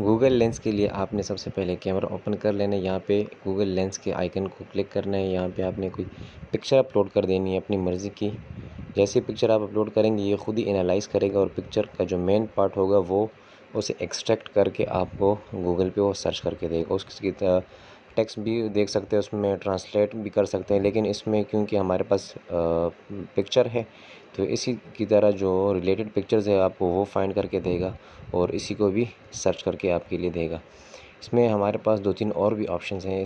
Google lens के लिए आपने सबसे पहले कैमरा ओपन कर लेना है यहाँ पे गूगल लेंस के आइकन को क्लिक करना है यहाँ पे आपने कोई पिक्चर अपलोड कर देनी है अपनी मर्ज़ी की जैसे पिक्चर आप अपलोड करेंगे ये ख़ुद ही एनालाइज करेगा और पिक्चर का जो मेन पार्ट होगा वो उसे एक्सट्रैक्ट करके आपको गूगल पे वो सर्च करके देगा उसकी टेक्स्ट भी देख सकते हैं उसमें ट्रांसलेट भी कर सकते हैं लेकिन इसमें क्योंकि हमारे पास पिक्चर है तो इसी की तरह जो रिलेटेड पिक्चर्स है आपको वो फाइंड करके देगा और इसी को भी सर्च करके आपके लिए देगा इसमें हमारे पास दो तीन और भी ऑप्शंस हैं